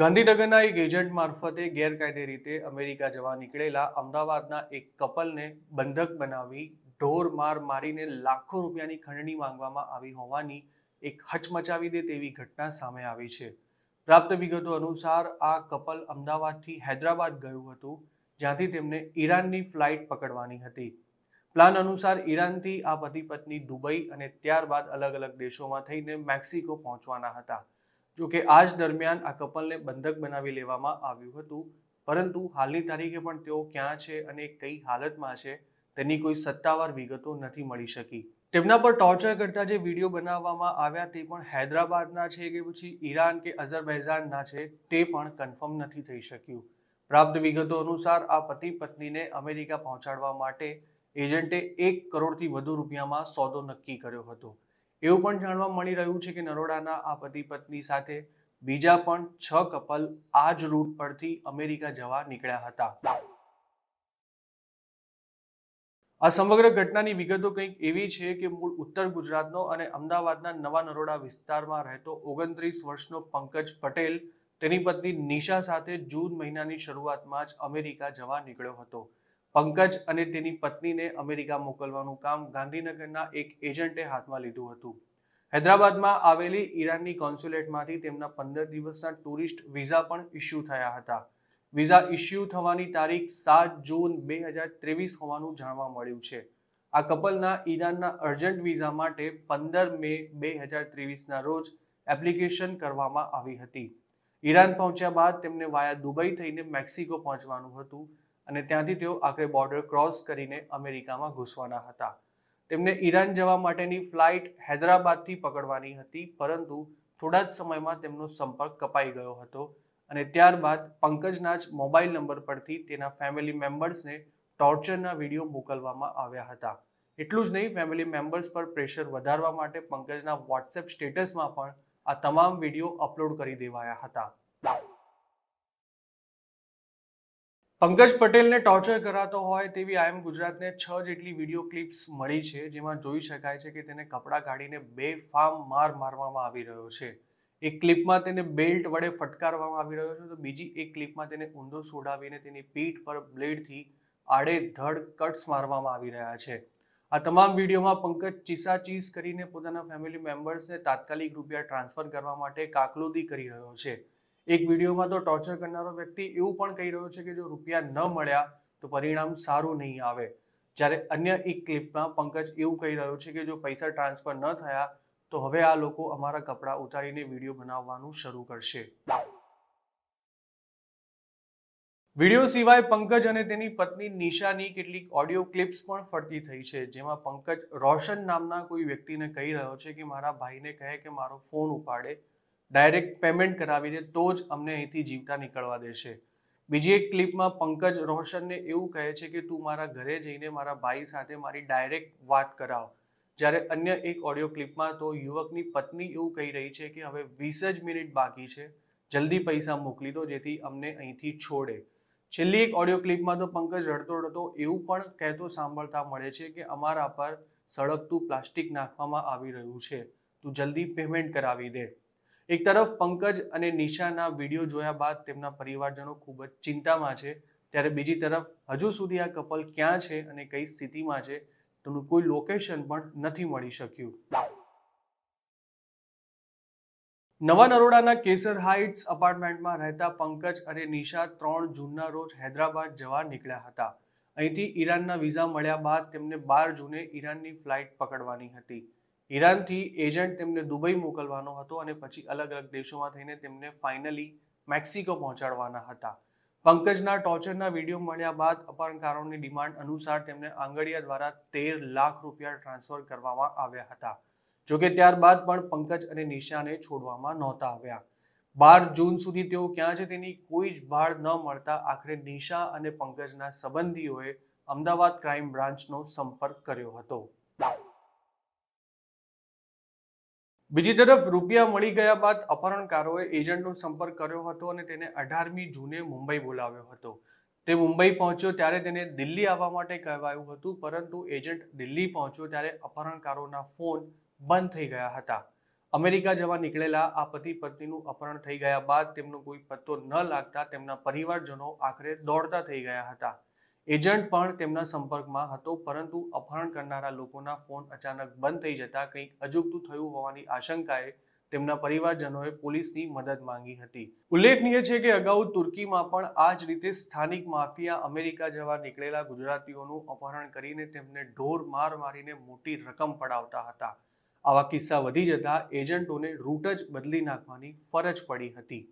ગાંધીનગરના એક એજન્ટ મારફતે ગેરકાયદે રીતે અમેરિકા જવા નીકળેલા અમદાવાદના એક કપલને બંધક બનાવી ઢોર માર મારીને લાખો રૂપિયાની ખંડણી માંગવામાં આવી હોવાની એક હચમચાવી દે તેવી ઘટના સામે આવી છે પ્રાપ્ત વિગતો અનુસાર આ કપલ અમદાવાદથી હૈદરાબાદ ગયું હતું જ્યાંથી તેમને ઈરાનની ફ્લાઇટ પકડવાની હતી પ્લાન અનુસાર ઈરાનથી આ પતિ પત્ની દુબઈ અને ત્યારબાદ અલગ અલગ દેશોમાં થઈને મેક્સિકો પહોંચવાના હતા જોકે આજ દરમિયાન આ કપલને બંધક બનાવી લેવામાં આવ્યું હતું પરંતુ હાલની તારીખે પણ તેઓ ક્યાં છે અને કઈ હાલતમાં છે તેની કોઈ સત્તાવાર વિગતો નથી મળી શકી તેમના પર ટોર્ચર કરતા જે વિડીયો બનાવવામાં આવ્યા તે પણ હૈદરાબાદના છે કે પછી ઈરાન કે અઝરબૈઝાનના છે તે પણ કન્ફર્મ નથી થઈ શક્યું પ્રાપ્ત વિગતો અનુસાર આ પતિ પત્નીને અમેરિકા પહોંચાડવા માટે એજન્ટે એક કરોડથી વધુ રૂપિયામાં સોદો નક્કી કર્યો હતો એવું પણ જાણવા મળી રહ્યું છે કે નરોડાના આ પતિ પત્ની સાથે બીજા પણ છ કપલ આ જ રૂટ પરથી અમેરિકા જવા નીકળ્યા હતા આ સમગ્ર ઘટનાની વિગતો કંઈક એવી છે કે મૂળ ઉત્તર ગુજરાતનો અને અમદાવાદના નવા નરોડા વિસ્તારમાં રહેતો ઓગણત્રીસ વર્ષનો પંકજ પટેલ તેની પત્ની નિશા સાથે જૂન મહિનાની શરૂઆતમાં જ અમેરિકા જવા નીકળ્યો હતો પંકજ અને તેની પત્નીને અમેરિકા મોકલવાનું કામ ગાંધીનગરના એક એજન્ટે હાથમાં લીધું હતું હૈદરાબાદમાં આવેલી ઈરાનની કોન્સ્યુલેટમાંથી તેમના પંદર દિવસના ટુરિસ્ટ વિઝા પણ ઇસ્યુ થયા હતા વિઝા ઇસ્યુ થવાની તારીખ સાત જૂન બે હજાર ત્રેવીસ હોવાનું જાણવા મળ્યું છે આ કપલના ઈરાનના અર્જન્ટ વિઝા માટે પંદર મે બે હજાર ત્રેવીસના રોજ એપ્લિકેશન કરવામાં આવી હતી ઈરાન પહોંચ્યા બાદ તેમને વાયા દુબઈ થઈને મેક્સિકો પહોંચવાનું હતું અને ત્યાંથી તેઓ આખરે બોર્ડર ક્રોસ કરીને અમેરિકામાં ઘૂસવાના હતા તેમને ઈરાન જવા માટેની ફ્લાઇટ હૈદરાબાદથી પકડવાની હતી પરંતુ થોડા જ સમયમાં તેમનો સંપર્ક કપાઈ ગયો હતો અને ત્યારબાદ પંકજના જ મોબાઈલ નંબર પરથી તેના ફેમિલી મેમ્બર્સને ટોર્ચરના વિડીયો મોકલવામાં આવ્યા હતા એટલું જ નહીં ફેમિલી મેમ્બર્સ પર પ્રેશર વધારવા માટે પંકજના વોટ્સએપ સ્ટેટસમાં પણ આ તમામ વિડીયો અપલોડ કરી દેવાયા હતા પંકજ પટેલને ટોર્ચર કરાતો હોય તેવી આઈએમ ગુજરાતને છ જેટલી વિડીયો ક્લિપ્સ મળી છે જેમાં જોઈ શકાય છે કે તેને કપડાં કાઢીને બે બેફામ માર મારવામાં આવી રહ્યો છે એક ક્લિપમાં તેને બેલ્ટ વડે ફટકારવામાં આવી રહ્યો છે તો બીજી એક ક્લિપમાં તેને ઊંધો સોડાવીને તેની પીઠ પર બ્લેડથી આડેધડ કટ્સ મારવામાં આવી રહ્યા છે આ તમામ વિડીયોમાં પંકજ ચીસા ચીસાચીસ કરીને પોતાના ફેમિલી મેમ્બર્સને તાત્કાલિક રૂપિયા ટ્રાન્સફર કરવા માટે કાકલોદી કરી રહ્યો છે એક વિડીયોમાં તો ટોર્ચર કરનારો વ્યક્તિ એવું પણ કહી રહ્યો છે કે જો રૂપિયા ન મળ્યા તો પરિણામ સારું નહીં આવે જ્યારે અન્ય એક ક્લિપમાં પંકજ એવું કહી રહ્યો છે કે જો પૈસા ટ્રાન્સફર ન થયા તો હવે આ લોકો અમારા કપડાં ઉતારીને વિડીયો બનાવવાનું શરૂ કરશે વિડીયો સિવાય પંકજ અને તેની પત્ની નિશાની કેટલીક ઓડિયો ક્લિપ્સ પણ ફરતી થઈ છે જેમાં પંકજ રોશન નામના કોઈ વ્યક્તિને કહી રહ્યો છે કે મારા ભાઈને કહે કે મારો ફોન ઉપાડે ડાયરેક્ટ પેમેન્ટ કરાવી દે તો જ અમને અહીંથી જીવતા નીકળવા દેશે બીજી એક ક્લિપમાં પંકજ રોશનને એવું કહે છે કે તું મારા ઘરે જઈને મારા ભાઈ સાથે મારી ડાયરેક્ટ વાત કરાવ જ્યારે અન્ય એક ઓડિયો ક્લિપમાં તો યુવકની પત્ની એવું કહી રહી છે કે હવે વીસ જ મિનિટ બાકી છે જલ્દી પૈસા મોકલી દો જેથી અમને અહીંથી છોડે છેલ્લી એક ઓડિયો ક્લિપમાં તો પંકજ રડતો રડતો એવું પણ કહેતો સાંભળતા મળે છે કે અમારા પર સળગતું પ્લાસ્ટિક નાખવામાં આવી રહ્યું છે તું જલ્દી પેમેન્ટ કરાવી દે એક તરફ પંકજ અને નિશાના વિડીયો જોયા બાદ તેમના પરિવારજનો ખૂબ જ ચિંતામાં છે ત્યારે બીજી તરફ હજુ સુધી આ કપલ ક્યાં છે અને કઈ સ્થિતિમાં છે તેનું કોઈ લોકેશન પણ નથી મળી શક્યું નવા નરોડાના કેસર હાઇટ્સ અપાર્ટમેન્ટમાં રહેતા પંકજ અને નિશા ત્રણ જૂનના રોજ હૈદરાબાદ જવા નીકળ્યા હતા અહીંથી ઈરાનના વિઝા મળ્યા બાદ તેમને બાર જૂને ઈરાનની ફ્લાઇટ પકડવાની હતી ઈરાનથી એજન્ટ તેમને દુબઈ મોકલવાનો હતો અને પછી અલગ અલગ દેશોમાં થઈને તેમને ફાઇનલી મેક્સિકો પહોંચાડવાના હતા પંકજના ટોર્ચરના વિડીયો મળ્યા બાદ અપહરણકારોની ડિમાન્ડ અનુસાર તેમને આંગડિયા દ્વારા તેર લાખ રૂપિયા ટ્રાન્સફર કરવામાં આવ્યા હતા જોકે ત્યારબાદ પણ પંકજ અને નિશાને છોડવામાં નહોતા આવ્યા બાર જૂન સુધી તેઓ ક્યાં છે તેની કોઈ જ ભાળ ન મળતા આખરે નિશા અને પંકજના સંબંધીઓએ અમદાવાદ ક્રાઇમ બ્રાન્ચનો સંપર્ક કર્યો હતો બીજી તરફ રૂપિયા મળી ગયા બાદ અપહરણકારોએ એજન્ટનો સંપર્ક કર્યો હતો અને તેને અઢારમી જૂને મુંબઈ બોલાવ્યો હતો તે મુંબઈ પહોંચ્યો ત્યારે તેને દિલ્હી આવવા માટે કહેવાયું હતું પરંતુ એજન્ટ દિલ્હી પહોંચ્યો ત્યારે અપહરણકારોના ફોન બંધ થઈ ગયા હતા અમેરિકા જવા નીકળેલા આ પતિ પત્નીનું અપહરણ થઈ ગયા બાદ તેમનો કોઈ પત્તો ન લાગતા તેમના પરિવારજનો આખરે દોડતા થઈ ગયા હતા એજન્ટ પણ તેમના સંપર્કમાં હતો પરંતુ અપહરણ કરનારા લોકોના ફોન અચાનક બંધ થઈ જતા કંઈક અજુગતું થયું હોવાની આશંકાએ તેમના પરિવારજનોએ પોલીસની મદદ માંગી હતી ઉલ્લેખનીય છે કે અગાઉ તુર્કીમાં પણ આ જ રીતે સ્થાનિક માફિયા અમેરિકા જવા નીકળેલા ગુજરાતીઓનું અપહરણ કરીને તેમને ઢોર માર મારીને મોટી રકમ પડાવતા હતા આવા કિસ્સા વધી જતાં એજન્ટોને રૂટ જ બદલી નાખવાની ફરજ પડી હતી